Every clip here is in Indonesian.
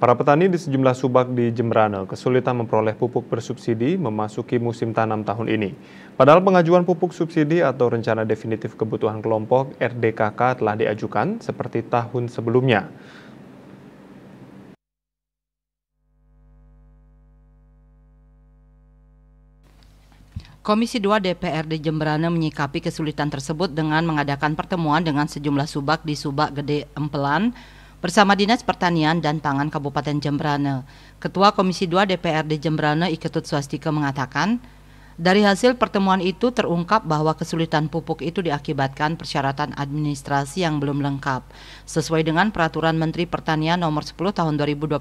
Para petani di sejumlah subak di Jemberana kesulitan memperoleh pupuk bersubsidi memasuki musim tanam tahun ini. Padahal pengajuan pupuk subsidi atau rencana definitif kebutuhan kelompok RDKK telah diajukan seperti tahun sebelumnya. Komisi 2 DPRD Jemberana menyikapi kesulitan tersebut dengan mengadakan pertemuan dengan sejumlah subak di Subak Gede Empelan, bersama Dinas Pertanian dan Pangan Kabupaten jembrana Ketua Komisi 2 DPRD jembrana Iketut Swastika mengatakan, dari hasil pertemuan itu terungkap bahwa kesulitan pupuk itu diakibatkan persyaratan administrasi yang belum lengkap. Sesuai dengan peraturan Menteri Pertanian nomor 10 tahun 2022,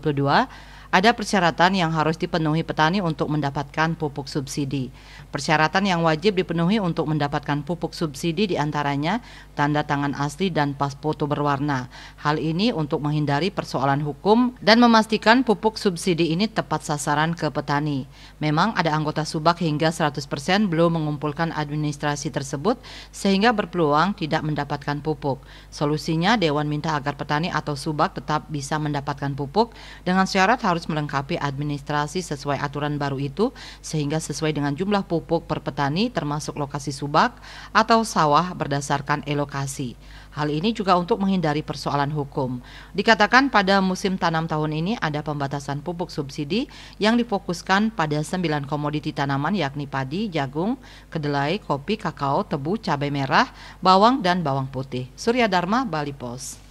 ada persyaratan yang harus dipenuhi petani untuk mendapatkan pupuk subsidi. Persyaratan yang wajib dipenuhi untuk mendapatkan pupuk subsidi diantaranya tanda tangan asli dan pas foto berwarna. Hal ini untuk menghindari persoalan hukum dan memastikan pupuk subsidi ini tepat sasaran ke petani. Memang ada anggota subak hingga 100% belum mengumpulkan administrasi tersebut sehingga berpeluang tidak mendapatkan pupuk. Solusinya Dewan minta agar petani atau subak tetap bisa mendapatkan pupuk dengan syarat harus harus melengkapi administrasi sesuai aturan baru itu sehingga sesuai dengan jumlah pupuk per petani termasuk lokasi subak atau sawah berdasarkan elokasi. Hal ini juga untuk menghindari persoalan hukum. Dikatakan pada musim tanam tahun ini ada pembatasan pupuk subsidi yang difokuskan pada 9 komoditi tanaman yakni padi, jagung, kedelai, kopi, kakao, tebu, cabai merah, bawang, dan bawang putih. Surya Dharma, Bali Post.